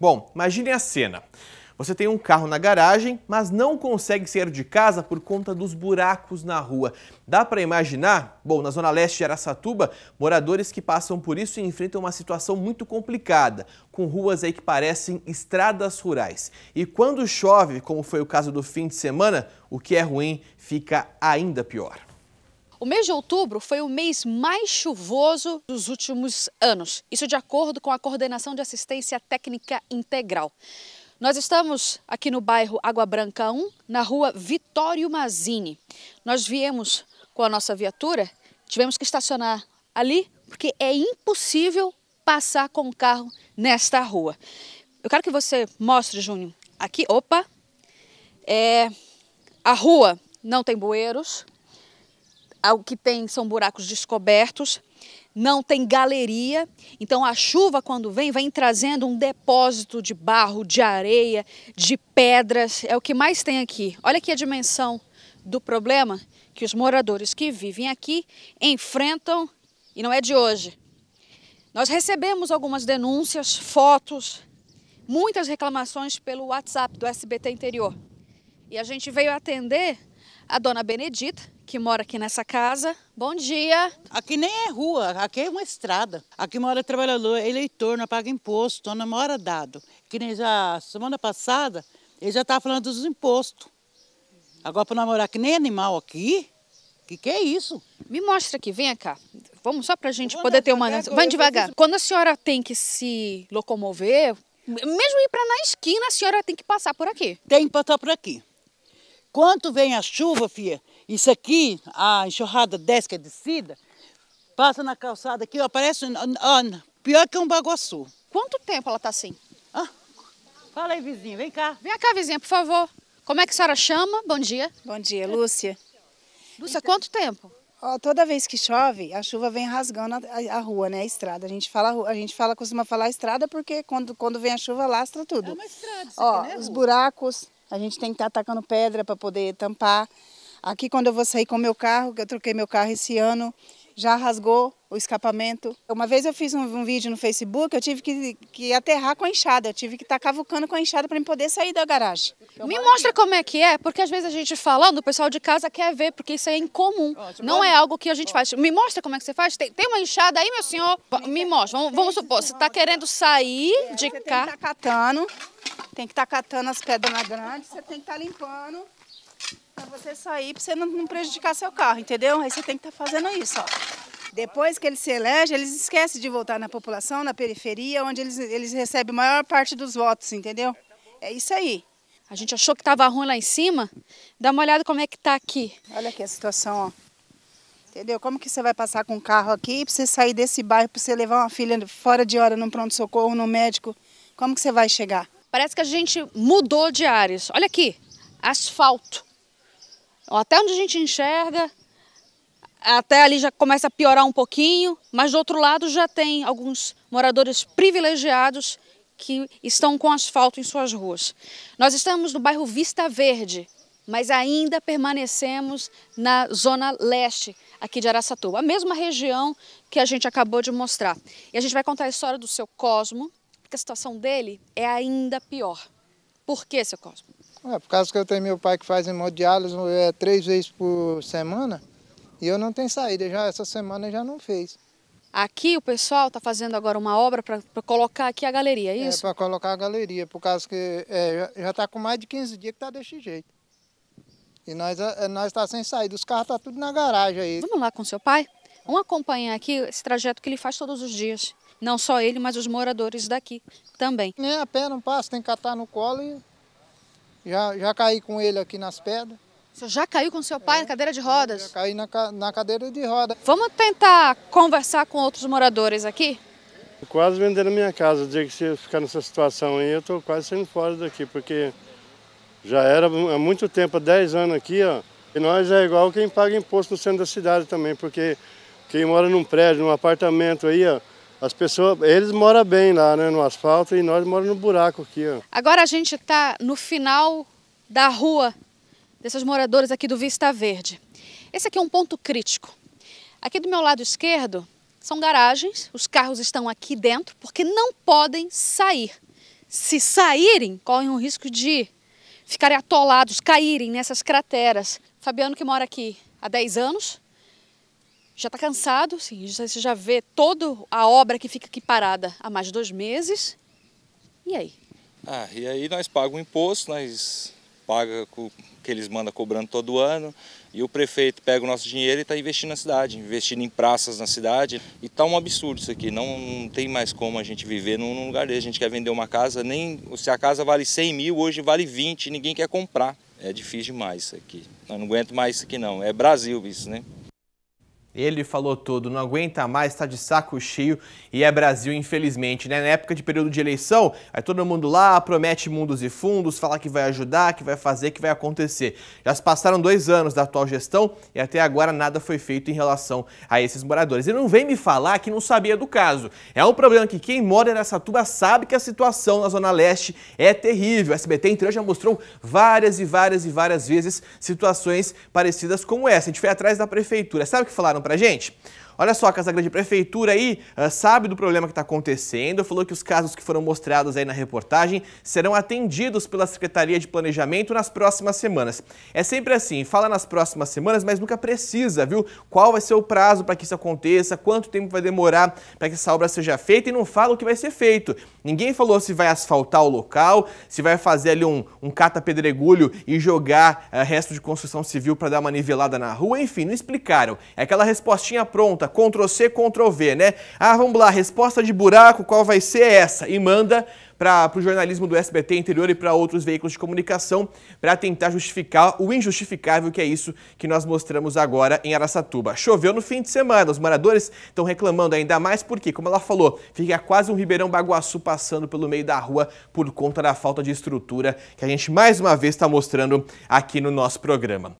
Bom, imagine a cena. Você tem um carro na garagem, mas não consegue sair de casa por conta dos buracos na rua. Dá para imaginar? Bom, na zona leste de Araçatuba, moradores que passam por isso enfrentam uma situação muito complicada, com ruas aí que parecem estradas rurais. E quando chove, como foi o caso do fim de semana, o que é ruim fica ainda pior. O mês de outubro foi o mês mais chuvoso dos últimos anos, isso de acordo com a Coordenação de Assistência Técnica Integral. Nós estamos aqui no bairro Água Branca 1, na rua Vitório Mazini. Nós viemos com a nossa viatura, tivemos que estacionar ali, porque é impossível passar com o carro nesta rua. Eu quero que você mostre, Júnior, aqui, opa, é, a rua não tem bueiros, o que tem são buracos descobertos, não tem galeria, então a chuva quando vem vem trazendo um depósito de barro, de areia, de pedras, é o que mais tem aqui. Olha aqui a dimensão do problema que os moradores que vivem aqui enfrentam e não é de hoje. Nós recebemos algumas denúncias, fotos, muitas reclamações pelo WhatsApp do SBT Interior. E a gente veio atender a dona Benedita, que mora aqui nessa casa. Bom dia. Aqui nem é rua, aqui é uma estrada. Aqui mora trabalhador, eleitor, não paga imposto, não mora dado. Que nem já semana passada, ele já estava falando dos impostos. Agora para namorar que nem animal aqui, que que é isso? Me mostra aqui, vem cá. Vamos só para a gente poder ter uma... Vai devagar. Preciso... Quando a senhora tem que se locomover, mesmo ir para na esquina, a senhora tem que passar por aqui. Tem que passar por aqui. Quanto vem a chuva, filha, isso aqui, a enxurrada desce que é descida, passa na calçada aqui, ó, parece ó, pior que um baguaçu. Quanto tempo ela tá assim? Ah, fala aí, vizinha, vem cá. Vem cá, vizinha, por favor. Como é que a senhora chama? Bom dia. Bom dia, Lúcia. Lúcia, então, quanto tempo? Ó, toda vez que chove, a chuva vem rasgando a, a, rua, né? A estrada. A gente fala, a gente fala, costuma falar estrada porque quando, quando vem a chuva lastra tudo. É uma estrada, isso ó, aqui, né, os buracos, a gente tem que estar tá atacando pedra para poder tampar. Aqui quando eu vou sair com meu carro, que eu troquei meu carro esse ano, já rasgou o escapamento. Uma vez eu fiz um, um vídeo no Facebook, eu tive que, que, aterrar com a enxada, eu tive que estar tá cavucando com a enxada para poder sair da garagem. Me mostra aqui. como é que é, porque às vezes a gente falando, o pessoal de casa quer ver, porque isso é incomum, Ótimo. não é algo que a gente faz. Me mostra como é que você faz, tem, tem uma enxada aí, meu senhor? Me mostra, vamos, vamos supor, você está querendo sair é, de cá. Você tá catando, tem que estar tá catando as pedras na grande, você tem que estar tá limpando para você sair, para você não, não, prejudicar seu carro, entendeu? Aí você tem que estar tá fazendo isso, ó. Depois que eles se elegem, eles esquecem de voltar na população, na periferia, onde eles, eles recebem a maior parte dos votos, entendeu? É isso aí. A gente achou que estava ruim lá em cima. Dá uma olhada como é que está aqui. Olha aqui a situação, ó. Entendeu? Como que você vai passar com o carro aqui para você sair desse bairro, para você levar uma filha fora de hora num pronto-socorro, num médico? Como que você vai chegar? Parece que a gente mudou de áreas. Olha aqui, asfalto. Até onde a gente enxerga, até ali já começa a piorar um pouquinho, mas do outro lado já tem alguns moradores privilegiados que estão com asfalto em suas ruas. Nós estamos no bairro Vista Verde, mas ainda permanecemos na zona leste aqui de Araçatuba, a mesma região que a gente acabou de mostrar. E a gente vai contar a história do seu Cosmo, que a situação dele é ainda pior. Por que, seu Cosmo? É, por causa que eu tenho meu pai que faz hemodiálise é, três vezes por semana e eu não tenho saída, já essa semana já não fez. Aqui o pessoal está fazendo agora uma obra para colocar aqui a galeria, é, é isso? É, para colocar a galeria, por causa que é, já está com mais de 15 dias que está desse jeito. E nós é, é, nós está sem saída, os carros estão tá tudo na garagem aí. Vamos lá com seu pai? Vamos acompanhar aqui esse trajeto que ele faz todos os dias. Não só ele, mas os moradores daqui também. Nem a pé não passa, tem que catar no colo e já, já caí com ele aqui nas pedras. O senhor já caiu com seu pai é, na cadeira de rodas? Já caí na, na cadeira de rodas. Vamos tentar conversar com outros moradores aqui? Quase vendendo a minha casa. dizer que se ficar nessa situação aí, eu estou quase saindo fora daqui, porque já era há muito tempo, há 10 anos aqui, ó. E nós é igual quem paga imposto no centro da cidade também, porque quem mora num prédio, num apartamento aí, ó, as pessoas, eles moram bem lá, né, no asfalto, e nós moramos no buraco aqui. Ó. Agora a gente está no final da rua desses moradores aqui do Vista Verde. Esse aqui é um ponto crítico. Aqui do meu lado esquerdo são garagens, os carros estão aqui dentro porque não podem sair. Se saírem, correm o risco de ficarem atolados, caírem nessas crateras. Fabiano, que mora aqui há 10 anos, já está cansado, sim, você já vê toda a obra que fica aqui parada há mais de dois meses. E aí? Ah, e aí nós pagamos o imposto, nós pagamos o que eles mandam cobrando todo ano e o prefeito pega o nosso dinheiro e está investindo na cidade, investindo em praças na cidade. E está um absurdo isso aqui, não, não, tem mais como a gente viver num lugar desse. A gente quer vender uma casa, nem se a casa vale 100 mil, hoje vale 20, ninguém quer comprar. É difícil demais isso aqui. Eu não aguento mais isso aqui não, é Brasil isso, né? Ele falou tudo, não aguenta mais, está de saco cheio e é Brasil, infelizmente. Né? Na época de período de eleição, aí todo mundo lá, promete mundos e fundos, fala que vai ajudar, que vai fazer, que vai acontecer. Já se passaram dois anos da atual gestão e até agora nada foi feito em relação a esses moradores. E não vem me falar que não sabia do caso. É um problema que quem mora nessa tuba sabe que a situação na Zona Leste é terrível. O SBT entrou já mostrou várias e várias e várias vezes situações parecidas como essa. A gente foi atrás da prefeitura. Sabe o que falaram? mandaram pra gente. Olha só, a Casa Grande Prefeitura aí ah, sabe do problema que está acontecendo, falou que os casos que foram mostrados aí na reportagem serão atendidos pela Secretaria de Planejamento nas próximas semanas. É sempre assim, fala nas próximas semanas, mas nunca precisa, viu? Qual vai ser o prazo para que isso aconteça, quanto tempo vai demorar para que essa obra seja feita e não fala o que vai ser feito. Ninguém falou se vai asfaltar o local, se vai fazer ali um, um cata-pedregulho e jogar uh, resto de construção civil para dar uma nivelada na rua, enfim, não explicaram. É aquela respostinha pronta, Ctrl C, Ctrl V, né? Ah, vamos lá, resposta de buraco, qual vai ser essa? E manda para o jornalismo do SBT interior e para outros veículos de comunicação para tentar justificar o injustificável que é isso que nós mostramos agora em Araçatuba. Choveu no fim de semana, os moradores estão reclamando ainda mais porque, como ela falou, fica quase um Ribeirão Baguaçu passando pelo meio da rua por conta da falta de estrutura que a gente mais uma vez está mostrando aqui no nosso programa.